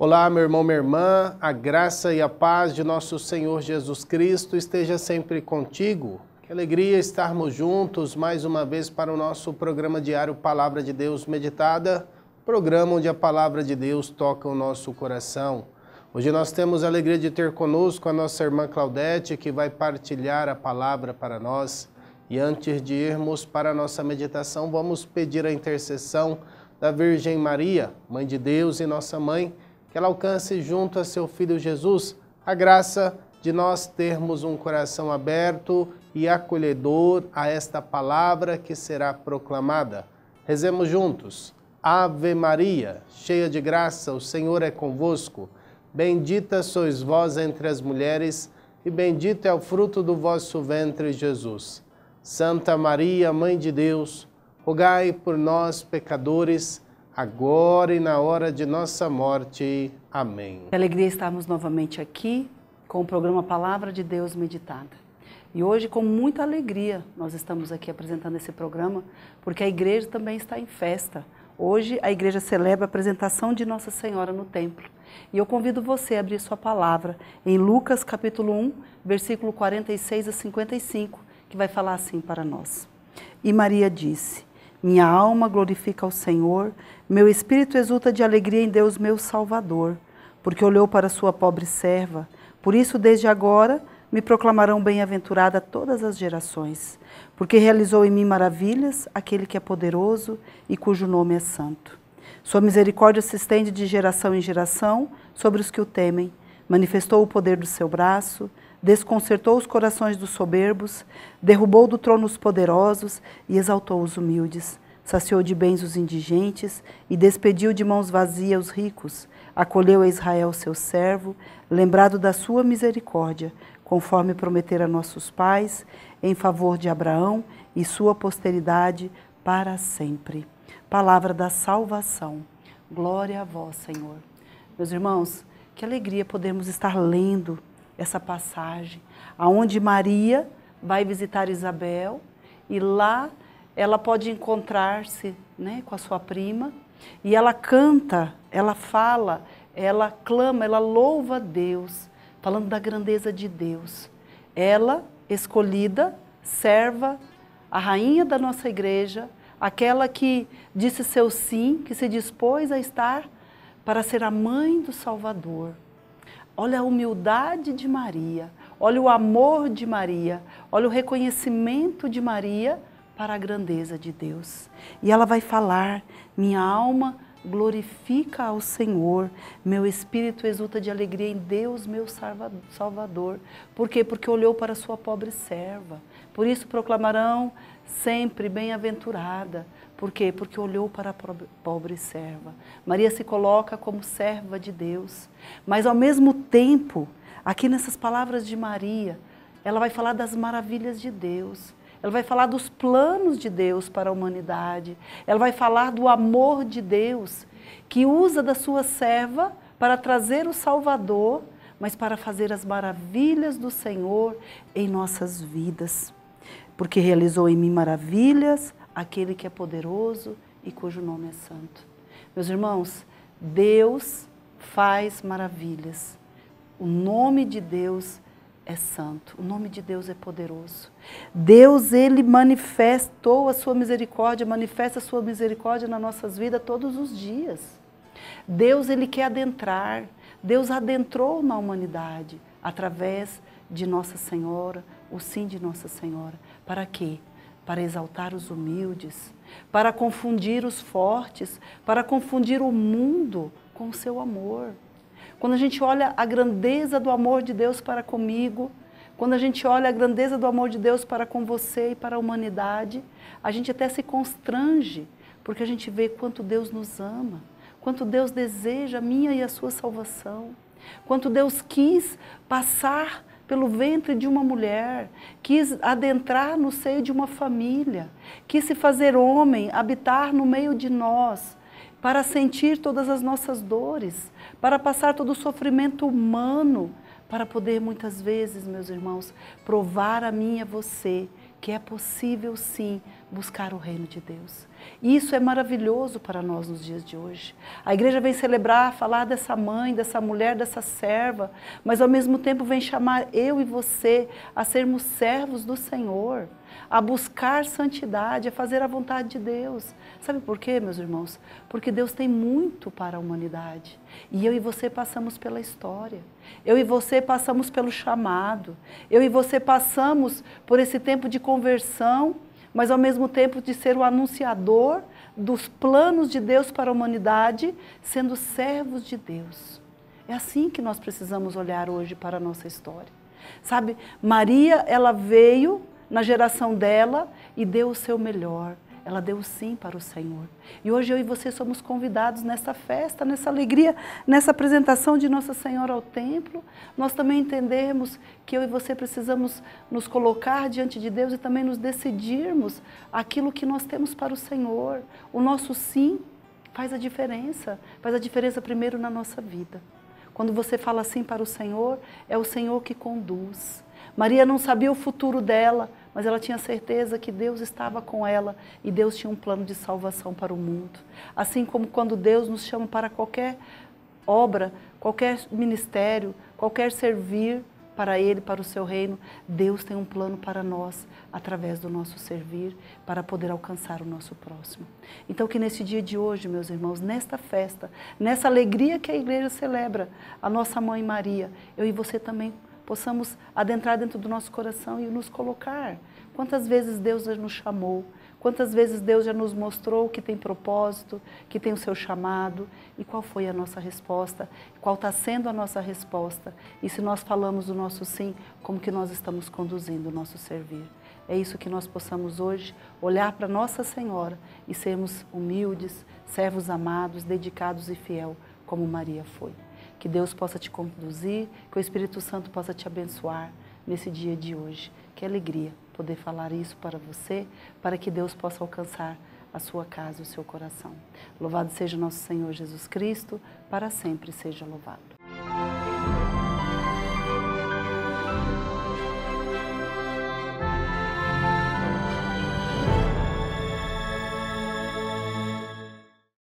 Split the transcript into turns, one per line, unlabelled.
Olá, meu irmão, minha irmã, a graça e a paz de nosso Senhor Jesus Cristo esteja sempre contigo. Que alegria estarmos juntos mais uma vez para o nosso programa diário Palavra de Deus Meditada, programa onde a palavra de Deus toca o nosso coração. Hoje nós temos a alegria de ter conosco a nossa irmã Claudete, que vai partilhar a palavra para nós. E antes de irmos para a nossa meditação, vamos pedir a intercessão da Virgem Maria, Mãe de Deus e nossa mãe que ela alcance junto a seu Filho Jesus a graça de nós termos um coração aberto e acolhedor a esta palavra que será proclamada. Rezemos juntos. Ave Maria, cheia de graça, o Senhor é convosco. Bendita sois vós entre as mulheres, e bendito é o fruto do vosso ventre, Jesus. Santa Maria, Mãe de Deus, rogai por nós, pecadores, agora e na hora de nossa morte. Amém. Que alegria estarmos novamente aqui com o programa Palavra de Deus Meditada.
E hoje, com muita alegria, nós estamos aqui apresentando esse programa, porque a igreja também está em festa. Hoje, a igreja celebra a apresentação de Nossa Senhora no templo. E eu convido você a abrir sua palavra em Lucas capítulo 1, versículo 46 a 55, que vai falar assim para nós. E Maria disse: minha alma glorifica ao Senhor, meu espírito exulta de alegria em Deus, meu Salvador, porque olhou para sua pobre serva. Por isso, desde agora, me proclamarão bem-aventurada todas as gerações, porque realizou em mim maravilhas aquele que é poderoso e cujo nome é santo. Sua misericórdia se estende de geração em geração sobre os que o temem manifestou o poder do seu braço, desconcertou os corações dos soberbos, derrubou do trono os poderosos e exaltou os humildes, saciou de bens os indigentes e despediu de mãos vazias os ricos, acolheu a Israel seu servo, lembrado da sua misericórdia, conforme prometera nossos pais, em favor de Abraão e sua posteridade para sempre. Palavra da salvação. Glória a vós, Senhor. Meus irmãos, que alegria podermos estar lendo essa passagem, aonde Maria vai visitar Isabel e lá ela pode encontrar-se né, com a sua prima e ela canta, ela fala, ela clama, ela louva Deus, falando da grandeza de Deus. Ela, escolhida, serva, a rainha da nossa igreja, aquela que disse seu sim, que se dispôs a estar para ser a mãe do Salvador. Olha a humildade de Maria, olha o amor de Maria, olha o reconhecimento de Maria para a grandeza de Deus. E ela vai falar: minha alma glorifica ao Senhor. Meu espírito exulta de alegria em Deus, meu Salvador. Por quê? Porque olhou para sua pobre serva. Por isso proclamarão sempre bem-aventurada. Por quê? Porque olhou para a pobre serva. Maria se coloca como serva de Deus. Mas ao mesmo tempo, aqui nessas palavras de Maria, ela vai falar das maravilhas de Deus. Ela vai falar dos planos de Deus para a humanidade. Ela vai falar do amor de Deus que usa da sua serva para trazer o Salvador, mas para fazer as maravilhas do Senhor em nossas vidas. Porque realizou em mim maravilhas aquele que é poderoso e cujo nome é santo. Meus irmãos, Deus faz maravilhas. O nome de Deus é santo, o nome de Deus é poderoso. Deus, ele manifestou a sua misericórdia, manifesta a sua misericórdia nas nossas vidas todos os dias. Deus, ele quer adentrar. Deus adentrou na humanidade através de Nossa Senhora, o sim de Nossa Senhora. Para quê? Para exaltar os humildes, para confundir os fortes, para confundir o mundo com o seu amor. Quando a gente olha a grandeza do amor de Deus para comigo, quando a gente olha a grandeza do amor de Deus para com você e para a humanidade, a gente até se constrange, porque a gente vê quanto Deus nos ama, quanto Deus deseja a minha e a sua salvação, quanto Deus quis passar pelo ventre de uma mulher, quis adentrar no seio de uma família, quis se fazer homem, habitar no meio de nós, para sentir todas as nossas dores, para passar todo o sofrimento humano, para poder muitas vezes, meus irmãos, provar a mim e a você que é possível sim buscar o reino de Deus. Isso é maravilhoso para nós nos dias de hoje. A igreja vem celebrar, falar dessa mãe, dessa mulher, dessa serva, mas ao mesmo tempo vem chamar eu e você a sermos servos do Senhor a buscar santidade, a fazer a vontade de Deus. Sabe por quê, meus irmãos? Porque Deus tem muito para a humanidade. E eu e você passamos pela história. Eu e você passamos pelo chamado. Eu e você passamos por esse tempo de conversão, mas ao mesmo tempo de ser o anunciador dos planos de Deus para a humanidade, sendo servos de Deus. É assim que nós precisamos olhar hoje para a nossa história. Sabe, Maria, ela veio na geração dela e deu o seu melhor. Ela deu sim para o Senhor. E hoje eu e você somos convidados nessa festa, nessa alegria, nessa apresentação de Nossa Senhora ao templo. Nós também entendemos que eu e você precisamos nos colocar diante de Deus e também nos decidirmos aquilo que nós temos para o Senhor. O nosso sim faz a diferença, faz a diferença primeiro na nossa vida. Quando você fala sim para o Senhor, é o Senhor que conduz Maria não sabia o futuro dela, mas ela tinha certeza que Deus estava com ela e Deus tinha um plano de salvação para o mundo. Assim como quando Deus nos chama para qualquer obra, qualquer ministério, qualquer servir para Ele, para o seu reino, Deus tem um plano para nós através do nosso servir, para poder alcançar o nosso próximo. Então, que nesse dia de hoje, meus irmãos, nesta festa, nessa alegria que a igreja celebra, a nossa mãe Maria, eu e você também possamos adentrar dentro do nosso coração e nos colocar. Quantas vezes Deus já nos chamou, quantas vezes Deus já nos mostrou que tem propósito, que tem o seu chamado e qual foi a nossa resposta, qual está sendo a nossa resposta e se nós falamos o nosso sim, como que nós estamos conduzindo o nosso servir. É isso que nós possamos hoje olhar para Nossa Senhora e sermos humildes, servos amados, dedicados e fiel, como Maria foi. Que Deus possa te conduzir, que o Espírito Santo possa te abençoar nesse dia de hoje. Que alegria poder falar isso para você, para que Deus possa alcançar a sua casa, o seu coração. Louvado seja nosso Senhor Jesus Cristo, para sempre seja louvado.